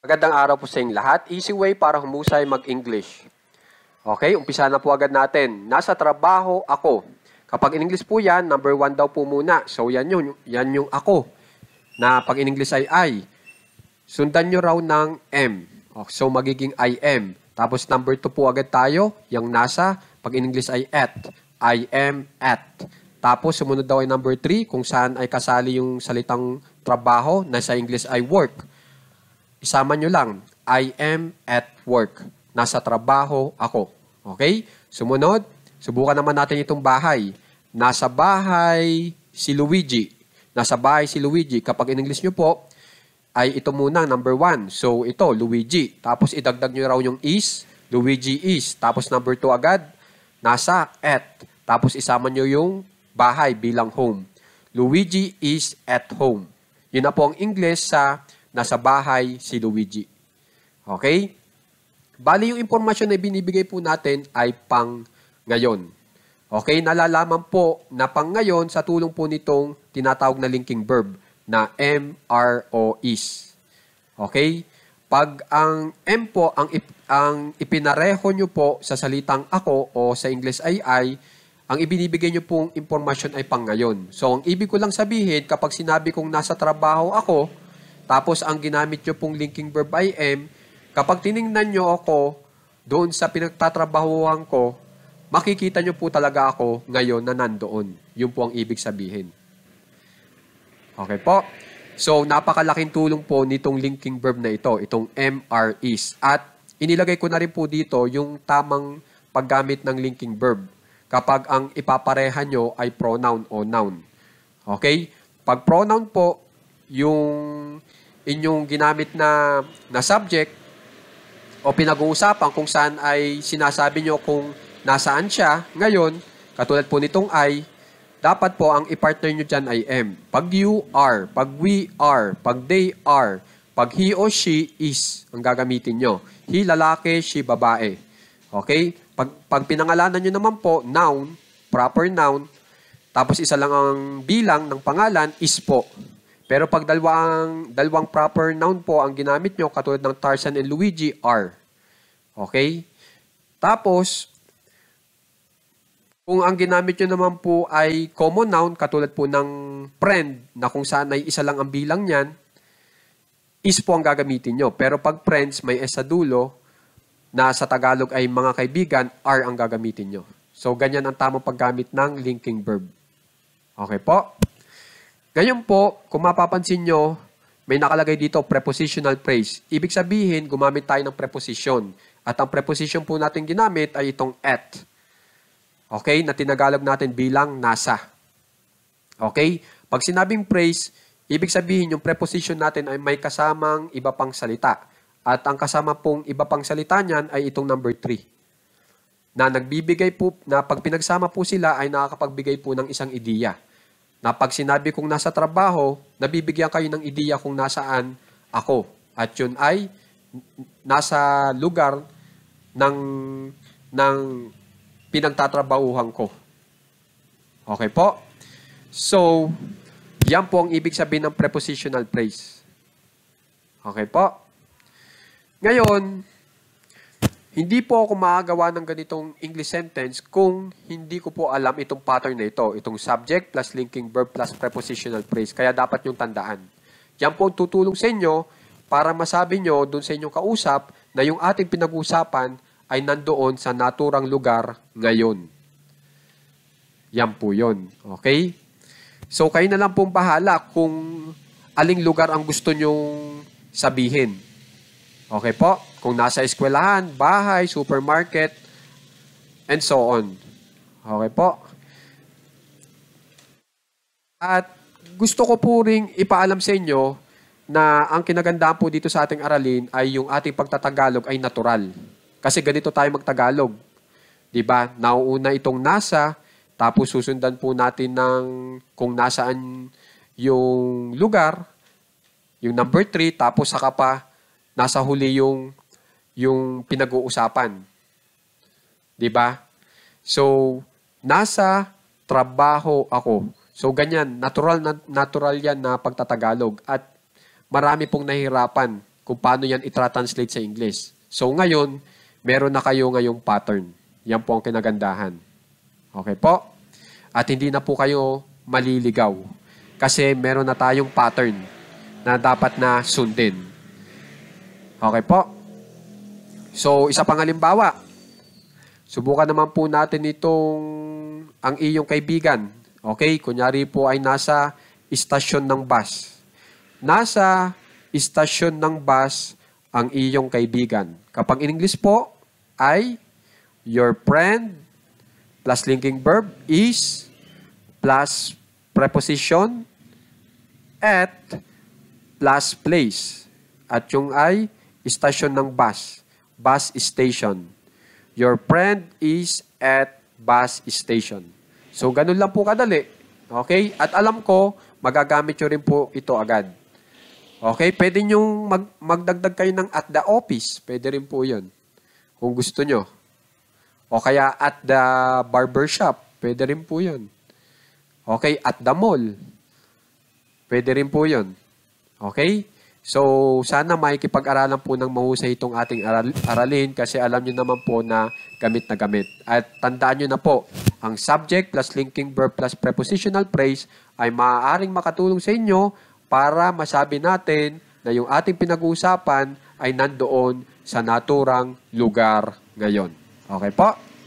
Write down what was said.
Magandang araw po sa inyong lahat. Easy way para humusay mag-English. Okay, umpisa na po agad natin. Nasa trabaho ako. Kapag in English po yan, number one daw po muna. So yan yun, yan yung ako. Na pag in English ay I. Sundan nyo raw ng M. Oh, so magiging I am. Tapos number two po agad tayo, yung nasa. Pag in English ay at. I am at. Tapos sumunod daw ay number three, kung saan ay kasali yung salitang trabaho, na sa English ay work isama nyo lang, I am at work. Nasa trabaho ako. Okay? Sumunod, subukan naman natin itong bahay. Nasa bahay si Luigi. Nasa bahay si Luigi. Kapag in English nyo po, ay ito muna, number one. So, ito, Luigi. Tapos, idagdag nyo raw yung is, Luigi is. Tapos, number two agad, nasa at. Tapos, isama nyo yung bahay bilang home. Luigi is at home. Yun na po ang English sa nasa bahay si Luigi. Okay? Bali, yung impormasyon na binibigay po natin ay pang ngayon. Okay, nalalaman po na pang ngayon sa tulong po nitong tinatawag na linking verb na M R O is. Okay? Pag ang M po, ang, ip, ang ipinareho nyo po sa salitang ako o sa English ay I, ang ibinibigay nyo pong impormasyon ay pang ngayon. So, ang ibig ko lang sabihin, kapag sinabi kong nasa trabaho ako, tapos ang ginamit nyo pong linking verb I am, kapag tiningnan nyo ako doon sa pinagtatrabahuhan ko, makikita nyo po talaga ako ngayon na nandoon. Yun po ang ibig sabihin. Okay po? So, napakalaking tulong po nitong linking verb na ito, itong MR is. At inilagay ko na rin po dito yung tamang paggamit ng linking verb kapag ang ipapareha nyo ay pronoun o noun. Okay? Pag pronoun po, yung inyong ginamit na, na subject o pinag-uusapan kung saan ay sinasabi nyo kung nasaan siya. Ngayon, katulad po nitong I, dapat po ang i-partner nyo dyan ay M. Pag you are, pag we are, pag they are, pag he or she is, ang gagamitin nyo. He lalaki, she babae. Okay? Pag, pag pinangalanan nyo naman po, noun, proper noun, tapos isa lang ang bilang ng pangalan, is po. Pero pag dalawang, dalawang proper noun po ang ginamit nyo, katulad ng Tarzan and Luigi, are. Okay? Tapos, kung ang ginamit nyo naman po ay common noun, katulad po ng friend, na kung saan ay isa lang ang bilang niyan, is po ang gagamitin nyo. Pero pag friends, may S sa dulo, na sa Tagalog ay mga kaibigan, are ang gagamitin nyo. So, ganyan ang tamang paggamit ng linking verb. Okay po? Ngayon po, kung mapapansin nyo, may nakalagay dito prepositional phrase. Ibig sabihin, gumamit tayo ng preposition. At ang preposition po natin ginamit ay itong at. Okay? Na tinagalog natin bilang nasa. Okay? Pag sinabing phrase, ibig sabihin yung preposition natin ay may kasamang iba pang salita. At ang kasama pong iba pang salita niyan ay itong number 3. Na nagbibigay po, na pag pinagsama po sila ay nakakapagbigay po ng isang ideya na pag sinabi kong nasa trabaho, nabibigyan kayo ng ideya kung nasaan ako. At yun ay nasa lugar ng, ng pinagtatrabahuhan ko. Okay po? So, yan po ang ibig sabihin ng prepositional phrase. Okay po? Ngayon, hindi po ako makagawa ng ganitong English sentence kung hindi ko po alam itong pattern na ito. Itong subject plus linking verb plus prepositional phrase. Kaya dapat yung tandaan. Yan po ang tutulong sa inyo para masabi nyo dun sa inyong kausap na yung ating pinag-uusapan ay nandoon sa naturang lugar ngayon. Yan po yun. Okay? So, kayo na lang pong bahala kung aling lugar ang gusto nyong sabihin. Okay po? Kung nasa eskwelahan, bahay, supermarket, and so on. Okay po. At gusto ko po ring ipaalam sa inyo na ang kinagandaan po dito sa ating aralin ay yung ating pagtatagalog ay natural. Kasi ganito tayo magtagalog. 'Di ba? Nauuna itong nasa, tapos susundan po natin ng kung nasaan yung lugar, yung number 3, tapos saka pa nasa huli yung yung pinag-uusapan. 'Di ba? So, nasa trabaho ako. So ganyan, natural na natural 'yan na pagtatagalog at marami pong nahirapan kung paano 'yan i-translate sa English. So ngayon, meron na kayo ngayong pattern. Yan po ang kinagandahan. Okay po? At hindi na po kayo maliligaw. Kasi meron na tayong pattern na dapat na sundin. Okay po? So, isa pang halimbawa, subukan naman po natin itong ang iyong kaibigan. Okay, kunyari po ay nasa istasyon ng bus. Nasa istasyon ng bus ang iyong kaibigan. Kapag in English po ay your friend plus linking verb is plus preposition at plus place. At yung ay istasyon ng bus bus station. Your friend is at bus station. So, ganun lang po kadali. Okay? At alam ko, magagamit nyo rin po ito agad. Okay? Pwede nyo mag magdagdag kayo ng at the office. Pwede rin po yun. Kung gusto nyo. O kaya at the barbershop. Pwede rin po yun. Okay? At the mall. Pwede rin po yun. Okay? So, sana may kipag-aralan po ng mahusay itong ating aral- aralin kasi alam nyo naman po na gamit na gamit. At tandaan nyo na po, ang subject plus linking verb plus prepositional phrase ay maaaring makatulong sa inyo para masabi natin na yung ating pinag-uusapan ay nandoon sa naturang lugar ngayon. Okay po?